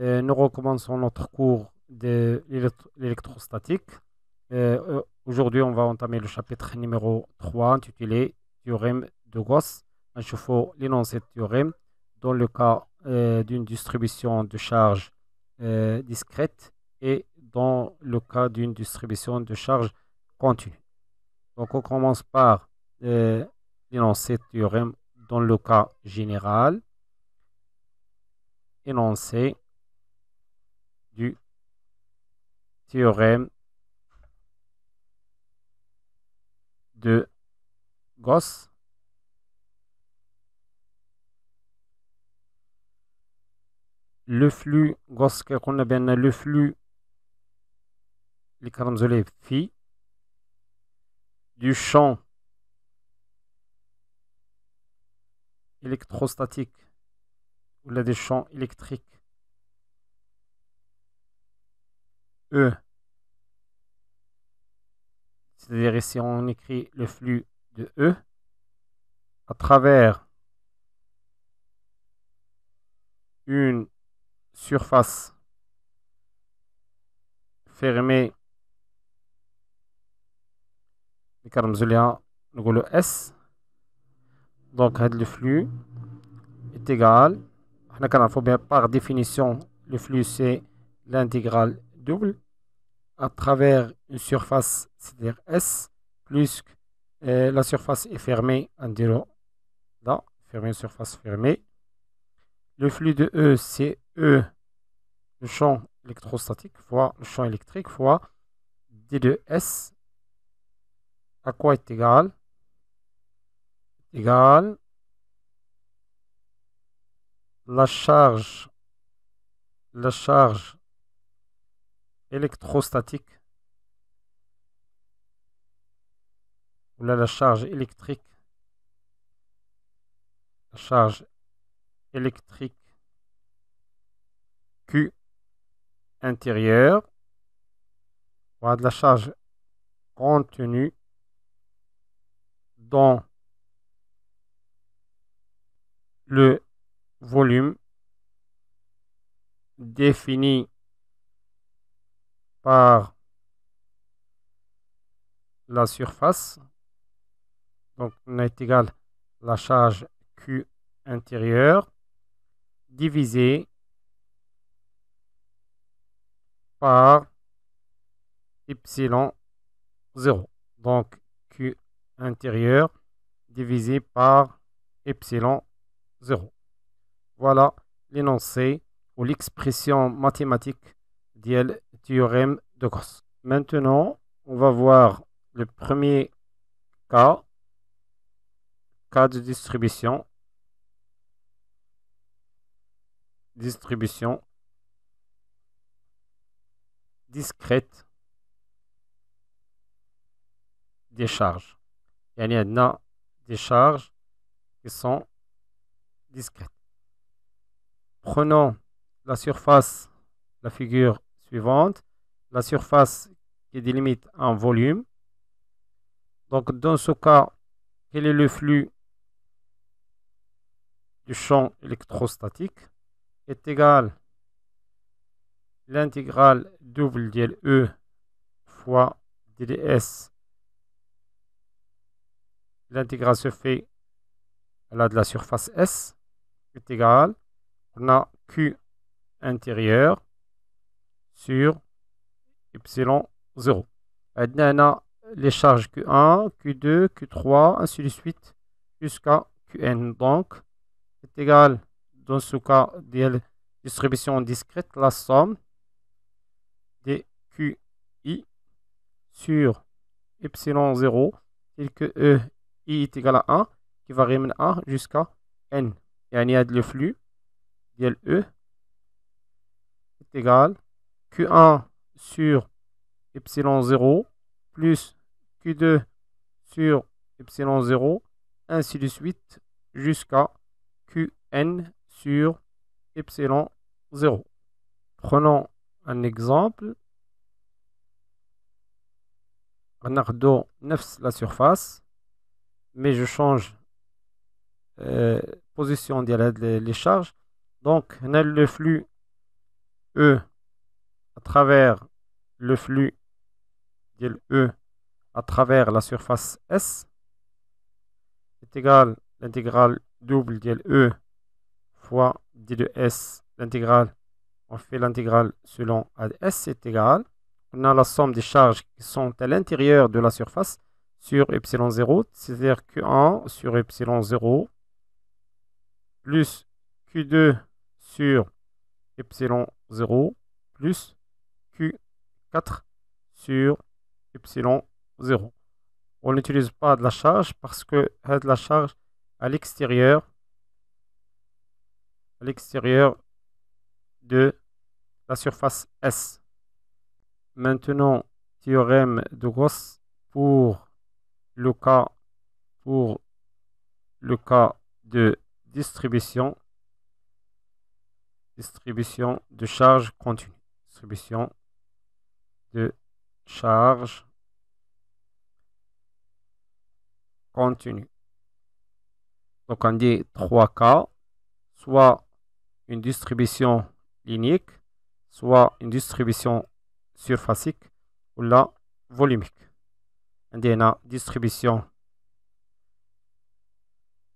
Euh, nous recommençons notre cours de l'électrostatique. Euh, euh, aujourd'hui, on va entamer le chapitre numéro 3 intitulé Théorème de Gauss. Il faut l'énoncé de théorème dans le cas d'une distribution de charge discrète et dans le cas d'une distribution de charge continue. Donc, on commence par l'énoncé de théorème dans le cas général énoncé du théorème de Gauss le flux Gauss a bien le flux les كنرمزوا de phi du champ électrostatique, ou là des champs électriques. E. C'est-à-dire ici on écrit le flux de E à travers une surface fermée. le S. Donc, euh, le flux est égal par définition le flux c'est l'intégrale double à travers une surface c'est-à-dire S plus que euh, la surface est fermée en diro là fermée surface fermée le flux de E c'est E le champ électrostatique fois le champ électrique fois D 2 S à quoi est égal égale la charge la charge électrostatique ou la charge électrique la charge électrique Q intérieure ou la charge contenue dans le volume défini par la surface, donc on est égal la charge Q intérieur divisé par epsilon 0. Donc Q intérieur divisé par epsilon voilà l'énoncé ou l'expression mathématique du théorème de Gauss. Maintenant, on va voir le premier cas, cas de distribution. Distribution discrète des charges. Il y a des charges qui sont discrète. Prenons la surface, la figure suivante, la surface qui délimite un volume. Donc dans ce cas, quel est le flux du champ électrostatique est égal l'intégrale double E fois dds. L'intégrale se fait à la de la surface S est égal, on a Q intérieur sur epsilon 0. On a les charges Q1, Q2, Q3, ainsi de suite, jusqu'à Qn. Donc, c'est égal, dans ce cas, la distribution discrète, la somme des QI sur epsilon 0, tel que E, I est égal à 1, qui varie de 1 jusqu'à N y a يعني flux, l'E, فلو e, ديال égal à Q1 sur epsilon 0 plus Q2 sur epsilon 0 ainsi de suite jusqu'à Qn sur epsilon 0. Prenons un exemple. Bernardo 9 la surface, mais je change euh, position ديال هاد لي le flux هنا e à travers le flux E à travers la surface S سيرفاس اس l'intégrale double ديال E fois d de S, l'intégrale, on fait l'intégrale selon S est égal On a la somme des charges qui sont à l'intérieur de la surface sur epsilon 0, c'est-à-dire que 1 sur epsilon 0 plus Q2 sur epsilon 0 plus Q4 sur epsilon 0. On n'utilise pas de la charge parce que euh, de la charge à l'extérieur à l'extérieur de la surface S. Maintenant, théorème de Gauss pour le cas pour le cas de distribution, distribution de charge continue. Distribution de charge continue. Donc on dit trois cas, soit une distribution linéique, soit une distribution surfacique ou la volumique. On dit une distribution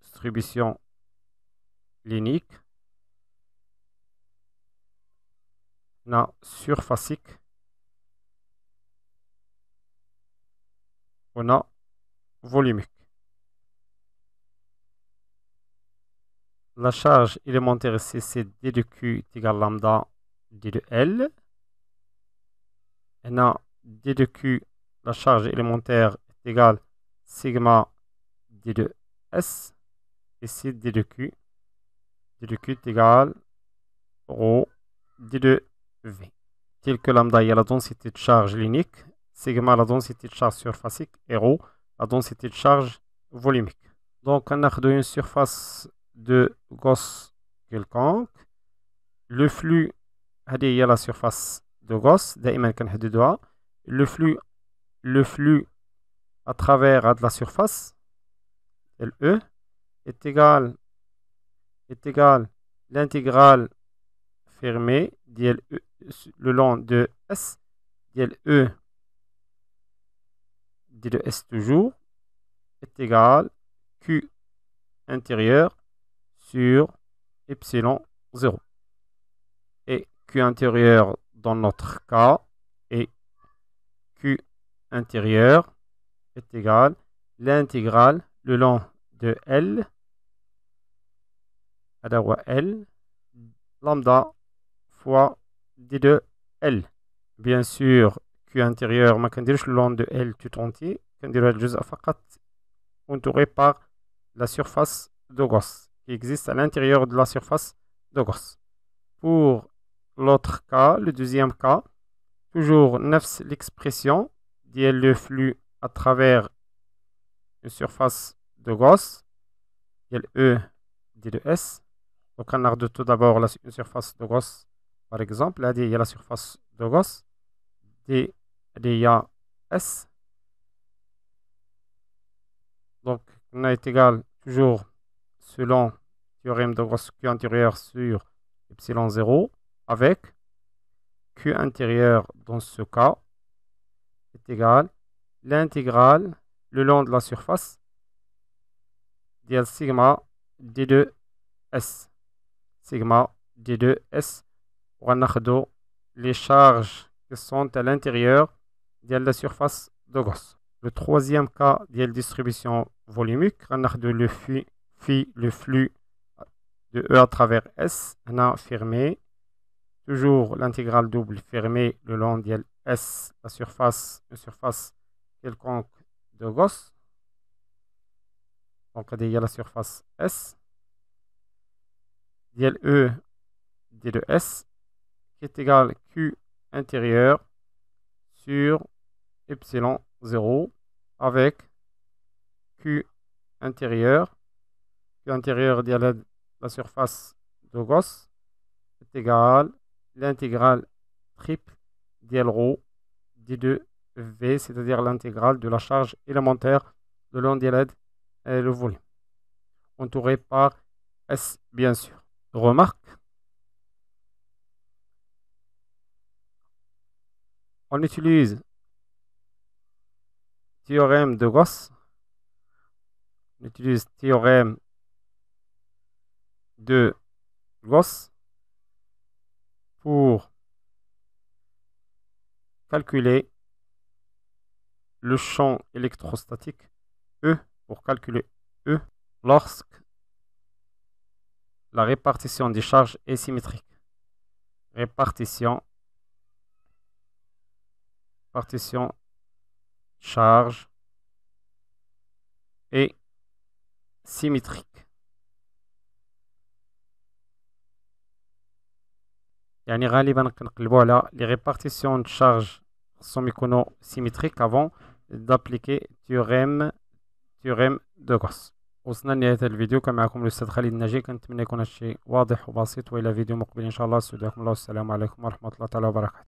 distribution linique, na surfacique on a volumique la charge élémentaire c c'est d de q est égal lambda d de l on a d de q la charge élémentaire est égale sigma d de s ici d de q d 2 q est égal rho d 2 v. Tel que lambda, est la densité de charge linéique, sigma, la densité de charge surfacique, et rho, la densité de charge volumique. Donc, on a une surface de Gauss quelconque. Le flux, il y la surface de Gauss, le flux, le flux à travers de la surface, LE, est égal est égal l'intégrale fermée e, le long de S, DLE, E, S toujours, est égal Q intérieur sur epsilon 0. Et Q intérieur dans notre cas est Q intérieur est égal l'intégrale le long de L la L lambda fois D2 L bien sûr Q intérieur ma le long de L tout entier كنديرو juste à فقط entouré par la surface de Gauss qui existe à l'intérieur de la surface de Gauss pour l'autre cas le deuxième cas toujours neuf l'expression d'L le flux à travers une surface de Gauss E D S donc on a tout d'abord la une surface de Gauss, par exemple. Là, il y a la surface de Gauss, D, a S. Donc, on est égal toujours selon le théorème de Gauss Q intérieur sur epsilon 0 avec Q intérieur dans ce cas est égal l'intégrale le long de la surface dl sigma d2 s sigma D2S prendre les charges qui sont à l'intérieur de la surface de Gauss. Le troisième cas de la distribution volumique, on le flux, le flux de E à travers S, on a fermé, toujours l'intégrale double fermée le long de S, la surface, une surface quelconque de Gauss. Donc, il la surface S. DLE D2S e qui est égal Q intérieur sur epsilon 0 avec Q intérieur Q intérieur de la, surface de Gauss est égal à l'intégrale triple dl rho d2 v, c'est-à-dire l'intégrale de la charge élémentaire de l'onde et le volume, entouré par S, bien sûr remarque. On utilise théorème de Gauss. On utilise théorème de Gauss pour calculer le champ électrostatique E, pour calculer E lorsque la répartition des charges est symétrique. Répartition. Partition. Charge. Et. Symétrique. Et les répartitions de charges sont symétriques avant d'appliquer le théorème de Gauss. وصلنا لنهاية الفيديو كان معكم الأستاذ خالد النجي كنتمنى يكون هادشي واضح وبسيط وإلى فيديو مقبل إن شاء الله استودعكم الله والسلام عليكم ورحمة الله تعالى وبركاته